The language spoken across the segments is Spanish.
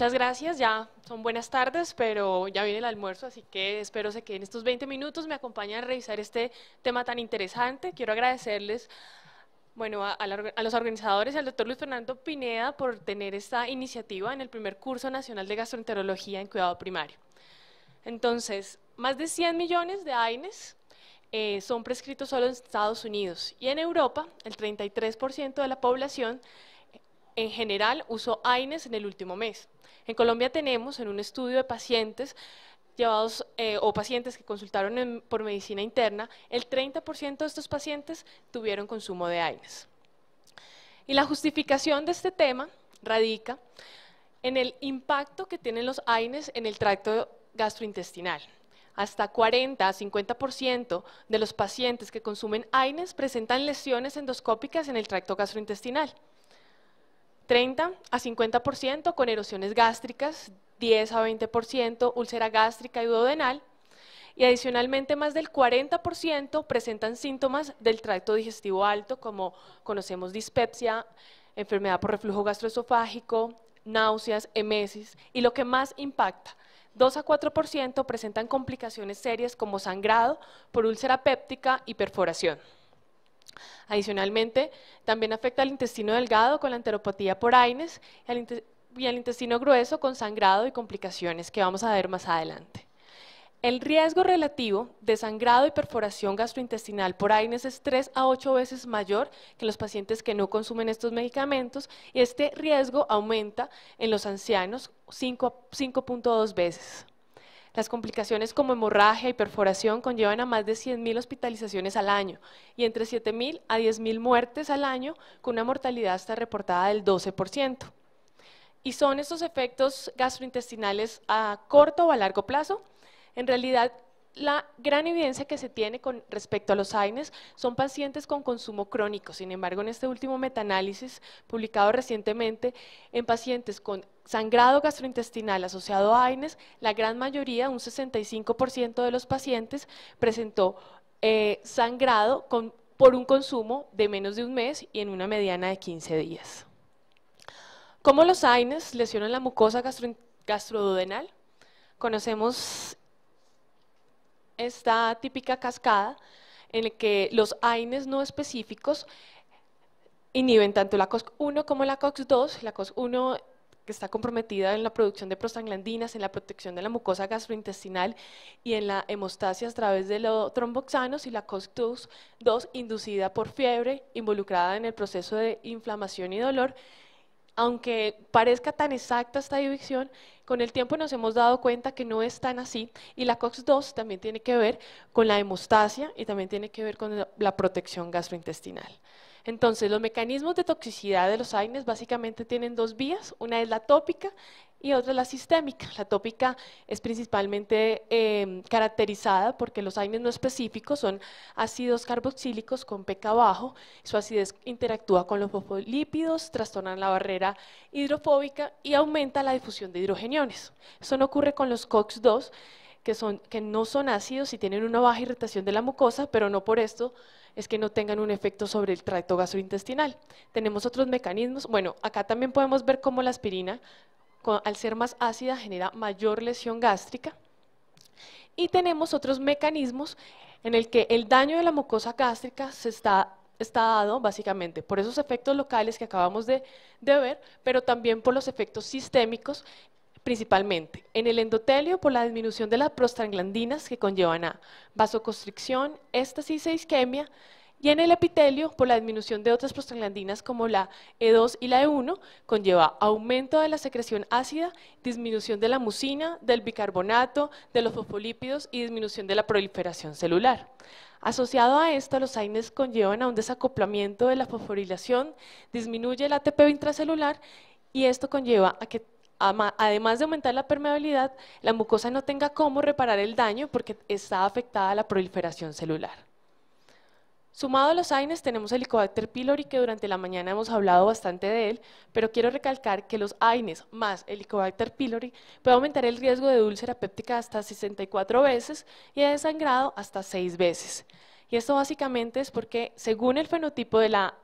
Muchas gracias, ya son buenas tardes, pero ya viene el almuerzo, así que espero que en estos 20 minutos, me acompañen a revisar este tema tan interesante. Quiero agradecerles bueno, a, los organizadores y al doctor Luis Fernando Pineda por tener esta iniciativa en el primer curso nacional de gastroenterología en cuidado primario. Entonces, más de 100 millones de AINES eh, son prescritos solo en Estados Unidos y en Europa el 33% de la población eh, en general usó AINES en el último mes. En Colombia tenemos en un estudio de pacientes llevados eh, o pacientes que consultaron por medicina interna, el 30% de estos pacientes tuvieron consumo de AINES. Y la justificación de este tema radica en el impacto que tienen los AINES en el tracto gastrointestinal. Hasta 40 a 50% de los pacientes que consumen AINES presentan lesiones endoscópicas en el tracto gastrointestinal. 30 a 50% con erosiones gástricas, 10 a 20% úlcera gástrica y duodenal, y adicionalmente más del 40% presentan síntomas del tracto digestivo alto, como conocemos dispepsia, enfermedad por reflujo gastroesofágico, náuseas, hemesis y lo que más impacta, 2 a 4% presentan complicaciones serias como sangrado por úlcera péptica y perforación. Adicionalmente, también afecta al intestino delgado con la enteropatía por AINES e y al intestino grueso con sangrado y complicaciones que vamos a ver más adelante. El riesgo relativo de sangrado y perforación gastrointestinal por AINES es 3 a 8 veces mayor que en los pacientes que no consumen estos medicamentos y este riesgo aumenta en los ancianos 5.2 veces. Las complicaciones como hemorragia y perforación conllevan a más de 100.000 hospitalizaciones al año y entre 7.000 a 10.000 muertes al año, con una mortalidad hasta reportada del 12%. ¿Y son estos efectos gastrointestinales a corto o a largo plazo? En realidad, la gran evidencia que se tiene con respecto a los AINES son pacientes con consumo crónico. Sin embargo, en este último metaanálisis publicado recientemente en pacientes con sangrado gastrointestinal asociado a AINES, la gran mayoría, un 65% de los pacientes, presentó eh, sangrado por un consumo de menos de un mes y en una mediana de 15 días. ¿Cómo los AINES lesionan la mucosa gastro, Conocemos esta típica cascada en la que los AINES no específicos inhiben tanto la COX-1 como la COX-2. La COX-1 que está comprometida en la producción de prostaglandinas, en la protección de la mucosa gastrointestinal y en la hemostasia a través de los tromboxanos y la COX-2 inducida por fiebre, involucrada en el proceso de inflamación y dolor. Aunque parezca tan exacta esta división, con el tiempo nos hemos dado cuenta que no es tan así y la COX-2 también tiene que ver con la hemostasia y también tiene que ver con la protección gastrointestinal. Entonces, los mecanismos de toxicidad de los AINES básicamente tienen dos vías, una es la tópica y otra es la sistémica. La tópica es principalmente em, caracterizada porque los AINES no específicos son ácidos carboxílicos con pK bajo, su acidez interactúa con los fosfolípidos, trastornan la barrera hidrofóbica y aumenta la difusión de hidrogeniones. Eso no ocurre con los COX-2, que, son, que no son ácidos y tienen una baja irritación de la mucosa, pero no por esto es que no tengan un efecto sobre el tracto gastrointestinal. Tenemos otros mecanismos. Bueno, acá también podemos ver cómo la aspirina al ser más ácida genera mayor lesión gástrica. Y tenemos otros mecanismos en el que el daño de la mucosa gástrica se está, dado básicamente por esos efectos locales que acabamos de, ver, pero también por los efectos sistémicos principalmente en el endotelio por la disminución de las prostaglandinas que conllevan a vasoconstricción, éstasis e isquemia, y en el epitelio, por la disminución de otras prostaglandinas como la E2 y la E1, conlleva aumento de la secreción ácida, disminución de la mucina, del bicarbonato, de los fosfolípidos y disminución de la proliferación celular. Asociado a esto, los AINES conllevan a un desacoplamiento de la fosforilación, disminuye el ATP intracelular y esto conlleva a que además de aumentar la permeabilidad, la mucosa no tenga cómo reparar el daño porque está afectada a la proliferación celular. Sumado a los AINES tenemos el Helicobacter pylori, que durante la mañana hemos hablado bastante de él, pero quiero recalcar que los AINES más el Helicobacter pylori puede aumentar el riesgo de úlcera péptica hasta 64 veces y de sangrado hasta 6 veces. Y esto básicamente es porque según el fenotipo de la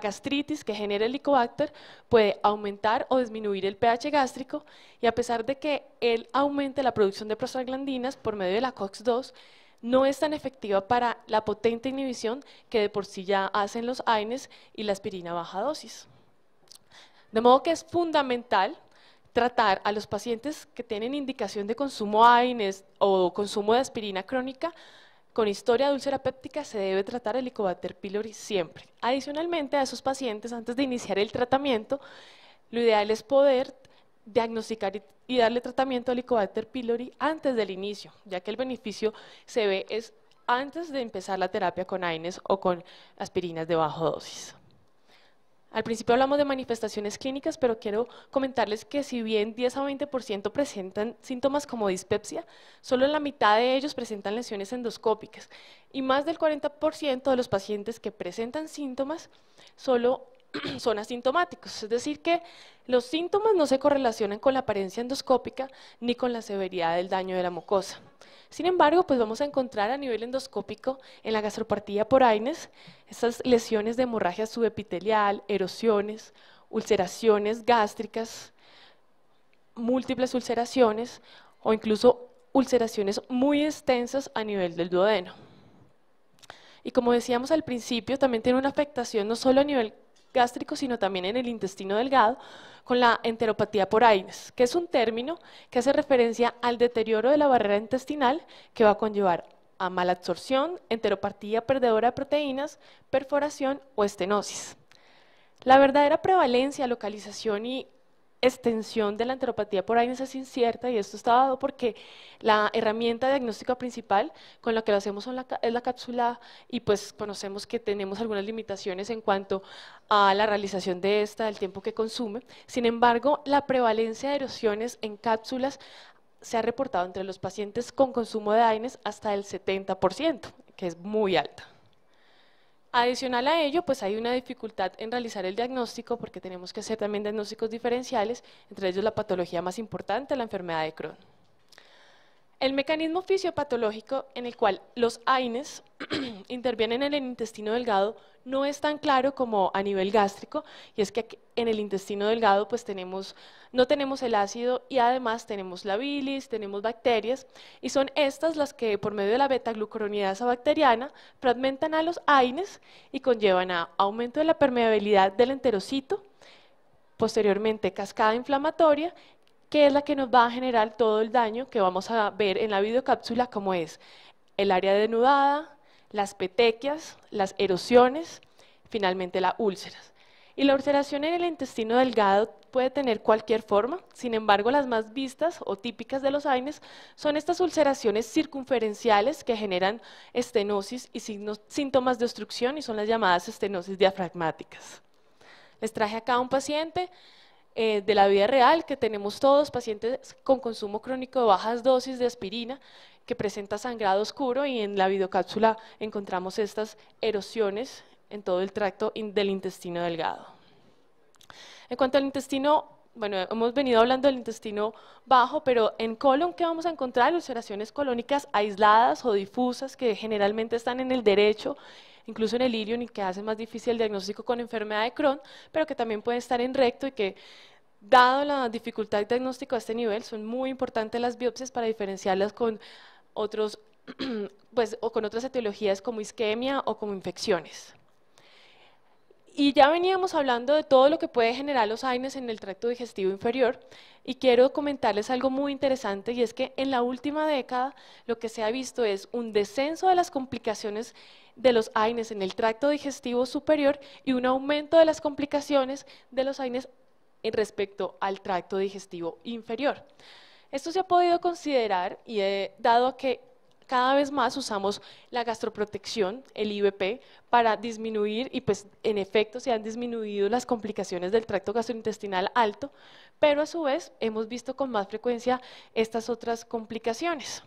gastritis que genera el Helicobacter puede aumentar o disminuir el pH gástrico y a pesar de que él aumente la producción de prostaglandinas por medio de la COX-2, no es tan efectiva para la potente inhibición que de por sí ya hacen los AINES y la aspirina baja dosis. De modo que es fundamental tratar a los pacientes que tienen indicación de consumo AINES o consumo de aspirina crónica con historia de péptica se debe tratar el Helicobacter pylori siempre. Adicionalmente a esos pacientes, antes de iniciar el tratamiento, lo ideal es poder diagnosticar y darle tratamiento al Helicobacter pylori antes del inicio, ya que el beneficio se ve es antes de empezar la terapia con AINES o con aspirinas de bajo dosis. Al principio hablamos de manifestaciones clínicas, pero quiero comentarles que si bien 10 a 20% presentan síntomas como dispepsia, solo la mitad de ellos presentan lesiones endoscópicas y más del 40% de los pacientes que presentan síntomas, solo son asintomáticos, es decir que los síntomas no se correlacionan con la apariencia endoscópica ni con la severidad del daño de la mucosa. Sin embargo, pues vamos a encontrar a nivel endoscópico en la gastropartía por Aines estas lesiones de hemorragia subepitelial, erosiones, ulceraciones gástricas, múltiples ulceraciones o incluso ulceraciones muy extensas a nivel del duodeno. Y como decíamos al principio, también tiene una afectación no solo a nivel gástrico, sino también en el intestino delgado, con la enteropatía por aines, que es un término que hace referencia al deterioro de la barrera intestinal que va a conllevar a mala absorción, enteropatía perdedora de proteínas, perforación o estenosis. La verdadera prevalencia, localización y extensión de la enteropatía por Aines es incierta y esto está dado porque la herramienta diagnóstica principal con la que lo hacemos es la cápsula y pues conocemos que tenemos algunas limitaciones en cuanto a la realización de esta, el tiempo que consume. Sin embargo, la prevalencia de erosiones en cápsulas se ha reportado entre los pacientes con consumo de AINES hasta el 70%, que es muy alta. Adicional a ello, pues hay una dificultad en realizar el diagnóstico porque tenemos que hacer también diagnósticos diferenciales, entre ellos la patología más importante, la enfermedad de Crohn. El mecanismo fisiopatológico en el cual los AINES intervienen en el intestino delgado no es tan claro como a nivel gástrico, y es que en el intestino delgado pues tenemos, no tenemos el ácido y además tenemos la bilis, tenemos bacterias, y son estas las que por medio de la beta-glucuronidasa bacteriana fragmentan a los AINES y conllevan a aumento de la permeabilidad del enterocito, posteriormente cascada inflamatoria que es la que nos va a generar todo el daño que vamos a ver en la videocápsula, como es el área denudada, las petequias, las erosiones, finalmente las úlceras. Y la ulceración en el intestino delgado puede tener cualquier forma, sin embargo las más vistas o típicas de los AINES son estas ulceraciones circunferenciales que generan estenosis y síntomas de obstrucción y son las llamadas estenosis diafragmáticas. Les traje acá un paciente eh, de la vida real que tenemos todos, pacientes con consumo crónico de bajas dosis de aspirina que presenta sangrado oscuro y en la videocápsula encontramos estas erosiones en todo el tracto del intestino delgado. En cuanto al intestino bueno, hemos venido hablando del intestino bajo, pero en colon, ¿qué vamos a encontrar? Ulceraciones colónicas aisladas o difusas que generalmente están en el derecho, incluso en el ilion y que hace más difícil el diagnóstico con enfermedad de Crohn, pero que también pueden estar en recto y que Dado la dificultad de diagnóstico a este nivel, son muy importantes las biopsias para diferenciarlas con otros, pues, o con otras etiologías como isquemia o como infecciones. Y ya veníamos hablando de todo lo que puede generar los AINES en el tracto digestivo inferior y quiero comentarles algo muy interesante y es que en la última década lo que se ha visto es un descenso de las complicaciones de los AINES en el tracto digestivo superior y un aumento de las complicaciones de los AINES en respecto al tracto digestivo inferior. Esto se ha podido considerar y dado que cada vez más usamos la gastroprotección, el IVP, para disminuir y pues en efecto se han disminuido las complicaciones del tracto gastrointestinal alto, pero a su vez hemos visto con más frecuencia estas otras complicaciones.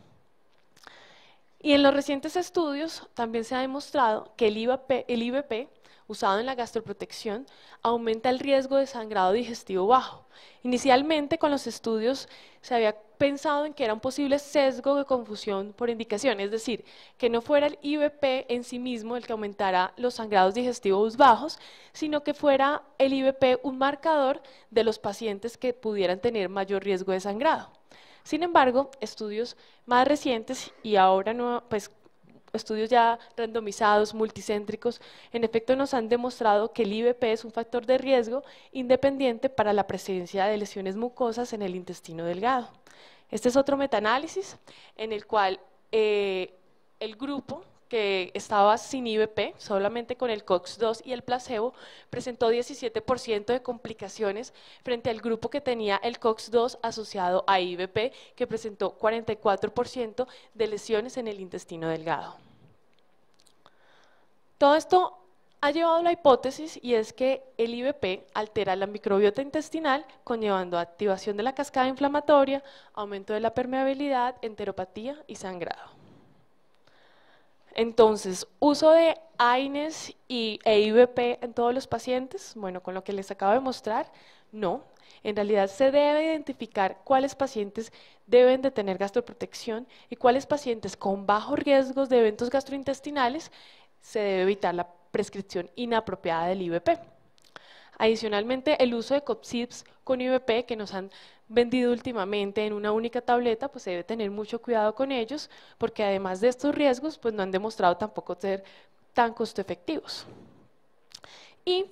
Y en los recientes estudios también se ha demostrado que el el IVP usado en la gastroprotección aumenta el riesgo de sangrado digestivo bajo. Inicialmente con los estudios se había pensado en que era un posible sesgo de confusión por indicación, es decir, que no fuera el IBP en sí mismo el que aumentara los sangrados digestivos bajos, sino que fuera el IBP un marcador de los pacientes que pudieran tener mayor riesgo de sangrado. Sin embargo, estudios más recientes y ahora no, pues, estudios ya randomizados, multicéntricos, en efecto nos han demostrado que el IBP es un factor de riesgo independiente para la presencia de lesiones mucosas en el intestino delgado. Este es otro metaanálisis en el cual eh, el grupo que estaba sin IBP, solamente con el COX-2 y el placebo, presentó 17% de complicaciones frente al grupo que tenía el COX-2 asociado a IBP, que presentó 44% de lesiones en el intestino delgado. Todo esto ha llevado a la hipótesis y es que el IBP altera la microbiota intestinal conllevando activación de la cascada inflamatoria, aumento de la permeabilidad, enteropatía y sangrado. Entonces, uso de AINES y, e IBP en todos los pacientes, bueno, con lo que les acabo de mostrar, no. En realidad se debe identificar cuáles pacientes deben de tener gastroprotección y cuáles pacientes con bajos riesgos de eventos gastrointestinales se debe evitar la prescripción inapropiada del IVP. Adicionalmente, el uso de COPSIPS con IVP que nos han vendido últimamente en una única tableta, pues se debe tener mucho cuidado con ellos, porque además de estos riesgos, pues no han demostrado tampoco ser tan costo efectivos. Y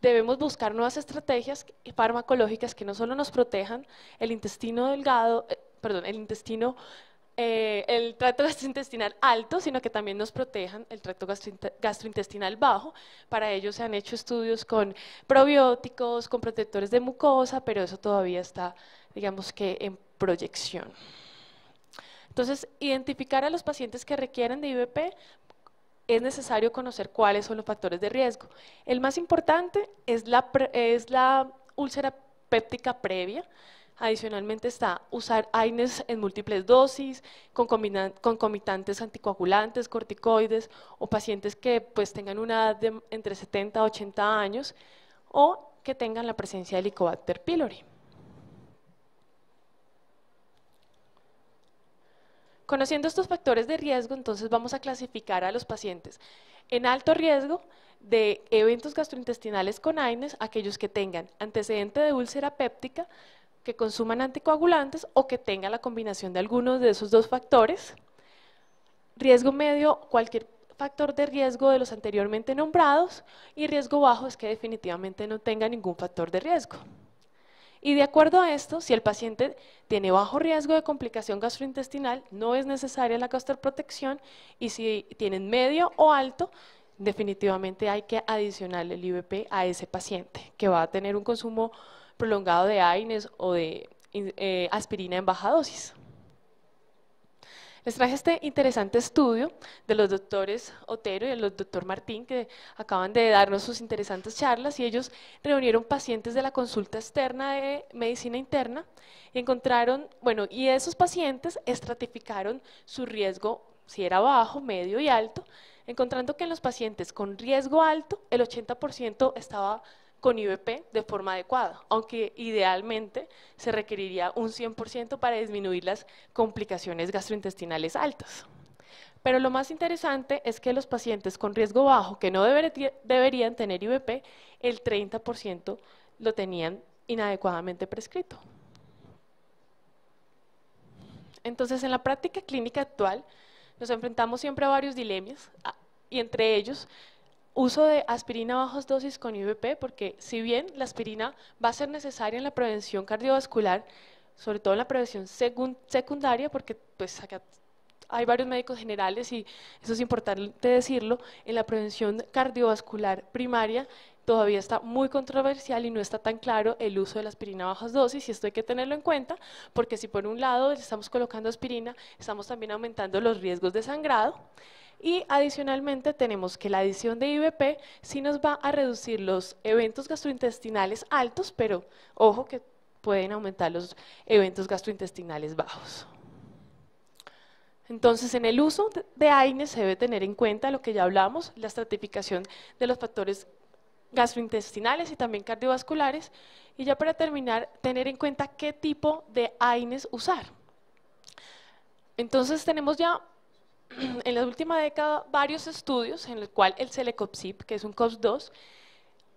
debemos buscar nuevas estrategias farmacológicas que no solo nos protejan el intestino delgado, eh, perdón, el intestino eh, el tracto gastrointestinal alto, sino que también nos protejan el tracto gastrointestinal bajo. Para ello se han hecho estudios con probióticos, con protectores de mucosa, pero eso todavía está, digamos que, en proyección. Entonces, identificar a los pacientes que requieren de IVP es necesario conocer cuáles son los factores de riesgo. El más importante es la, es la úlcera péptica previa, Adicionalmente está usar AINES en múltiples dosis, con concomitantes anticoagulantes, corticoides o pacientes que pues, tengan una edad de entre 70 a 80 años o que tengan la presencia de Helicobacter pylori. Conociendo estos factores de riesgo, entonces vamos a clasificar a los pacientes en alto riesgo de eventos gastrointestinales con AINES, aquellos que tengan antecedente de úlcera péptica, que consuman anticoagulantes o que tenga la combinación de algunos de esos dos factores. Riesgo medio, cualquier factor de riesgo de los anteriormente nombrados y riesgo bajo es que definitivamente no tenga ningún factor de riesgo. Y de acuerdo a esto, si el paciente tiene bajo riesgo de complicación gastrointestinal, no es necesaria la protección y si tienen medio o alto, definitivamente hay que adicionar el IVP a ese paciente que va a tener un consumo prolongado de AINES o de eh, aspirina en baja dosis. Les traje este interesante estudio de los doctores Otero y el doctor Martín, que acaban de darnos sus interesantes charlas, y ellos reunieron pacientes de la consulta externa de medicina interna y encontraron, bueno, y esos pacientes estratificaron su riesgo, si era bajo, medio y alto, encontrando que en los pacientes con riesgo alto, el 80% estaba con IVP de forma adecuada, aunque idealmente se requeriría un 100% para disminuir las complicaciones gastrointestinales altas. Pero lo más interesante es que los pacientes con riesgo bajo, que no deberían tener IVP, el 30% lo tenían inadecuadamente prescrito. Entonces, en la práctica clínica actual, nos enfrentamos siempre a varios dilemas, y entre ellos uso de aspirina a bajas dosis con IVP, porque si bien la aspirina va a ser necesaria en la prevención cardiovascular, sobre todo en la prevención secundaria, porque pues hay varios médicos generales y eso es importante decirlo, en la prevención cardiovascular primaria todavía está muy controversial y no está tan claro el uso de la aspirina a bajas dosis y esto hay que tenerlo en cuenta porque si por un lado estamos colocando aspirina, estamos también aumentando los riesgos de sangrado y adicionalmente tenemos que la adición de IBP sí nos va a reducir los eventos gastrointestinales altos, pero ojo que pueden aumentar los eventos gastrointestinales bajos. Entonces, en el uso de AINES se debe tener en cuenta lo que ya hablamos, la estratificación de los factores gastrointestinales y también cardiovasculares. Y ya para terminar, tener en cuenta qué tipo de AINES usar. Entonces tenemos ya en la última década varios estudios en los cuales el celecoxib, que es un COPS2,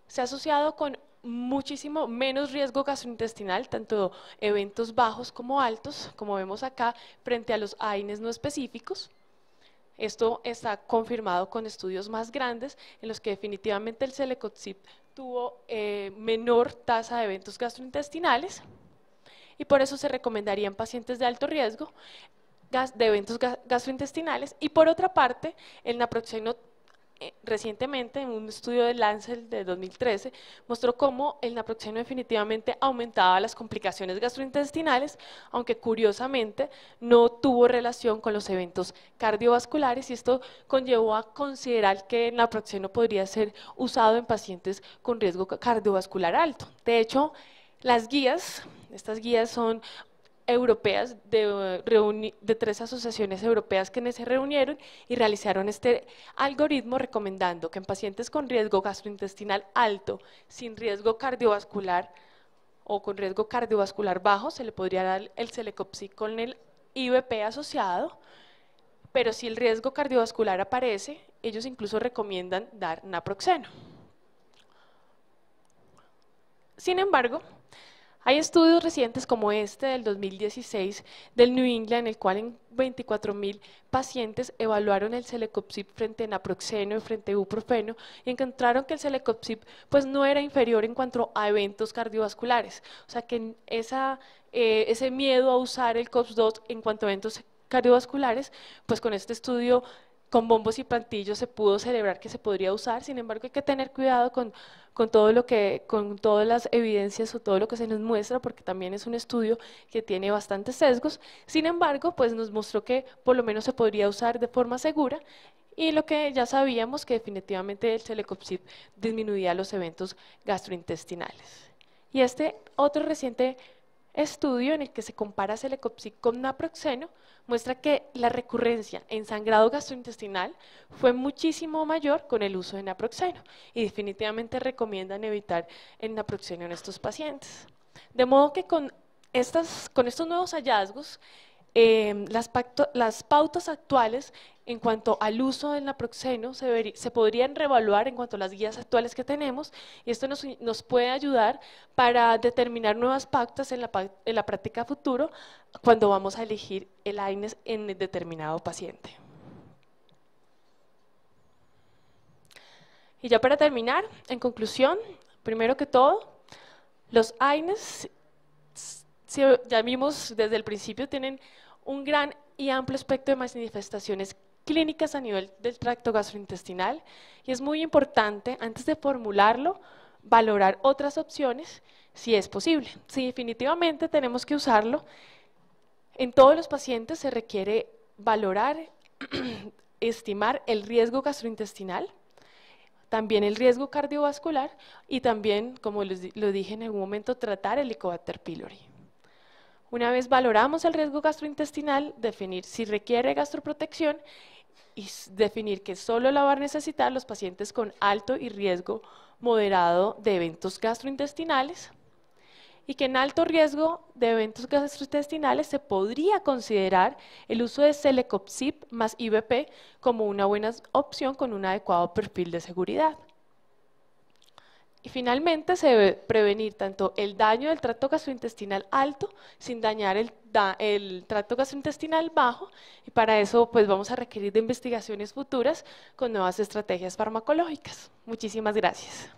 se ha asociado con muchísimo menos riesgo gastrointestinal, tanto eventos bajos como altos, como vemos acá, frente a los AINES no específicos. Esto está confirmado con estudios más grandes en los que definitivamente el celecoxib tuvo eh, menor tasa de eventos gastrointestinales y por eso se recomendaría pacientes de alto riesgo de eventos gastrointestinales y por otra parte el naproxeno eh, recientemente en un estudio de Lancet de 2013 mostró cómo el naproxeno definitivamente aumentaba las complicaciones gastrointestinales, aunque curiosamente no tuvo relación con los eventos cardiovasculares y esto conllevó a considerar que el naproxeno podría ser usado en pacientes con riesgo cardiovascular alto. De hecho, las guías, estas guías son europeas, eh, de, tres asociaciones europeas que se reunieron y realizaron este algoritmo recomendando que en pacientes con riesgo gastrointestinal alto, sin riesgo cardiovascular o con riesgo cardiovascular bajo, se le podría dar el Celecoxib con el IVP asociado, pero si el riesgo cardiovascular aparece, ellos incluso recomiendan dar naproxeno. Sin embargo, hay estudios recientes como este del 2016 del New England, en el cual en 24.000 pacientes evaluaron el celecoxib frente a naproxeno y frente a ibuprofeno y encontraron que el celecoxib pues, no era inferior en cuanto a eventos cardiovasculares. O sea que esa, eh, ese miedo a usar el COPS-2 en cuanto a eventos cardiovasculares, pues con este estudio con bombos y plantillos se pudo celebrar que se podría usar, sin embargo hay que tener cuidado con, todo lo que, con todas las evidencias o todo lo que se nos muestra, porque también es un estudio que tiene bastantes sesgos, sin embargo pues nos mostró que por lo menos se podría usar de forma segura y lo que ya sabíamos que definitivamente el Celecoxib disminuía los eventos gastrointestinales. Y este otro reciente estudio en el que se compara Celecoxib con naproxeno muestra que la recurrencia en sangrado gastrointestinal fue muchísimo mayor con el uso de naproxeno y definitivamente recomiendan evitar el naproxeno en estos pacientes. De modo que con, estos nuevos hallazgos, eh, las pautas actuales en cuanto al uso del naproxeno, se, se podrían reevaluar en cuanto a las guías actuales que tenemos y esto nos, puede ayudar para determinar nuevas pautas en la, práctica futuro cuando vamos a elegir el AINES en determinado paciente. Y ya para terminar, en conclusión, primero que todo, los AINES, ya vimos desde el principio, tienen un gran y amplio espectro de manifestaciones clínicas a nivel del tracto gastrointestinal y es muy importante, antes de formularlo, valorar otras opciones si es posible. Si definitivamente tenemos que usarlo, en todos los pacientes se requiere valorar, estimar el riesgo gastrointestinal, también el riesgo cardiovascular y también, como lo dije en algún momento, tratar el Helicobacter pylori. Una vez valoramos el riesgo gastrointestinal, definir si requiere gastroprotección y definir que solo la va a necesitar los pacientes con alto y riesgo moderado de eventos gastrointestinales y que en alto riesgo de eventos gastrointestinales se podría considerar el uso de celecoxib más IBP como una buena opción con un adecuado perfil de seguridad. Y finalmente se debe prevenir tanto el daño del trato gastrointestinal alto sin dañar el, trato gastrointestinal bajo y para eso pues vamos a requerir de investigaciones futuras con nuevas estrategias farmacológicas. Muchísimas gracias.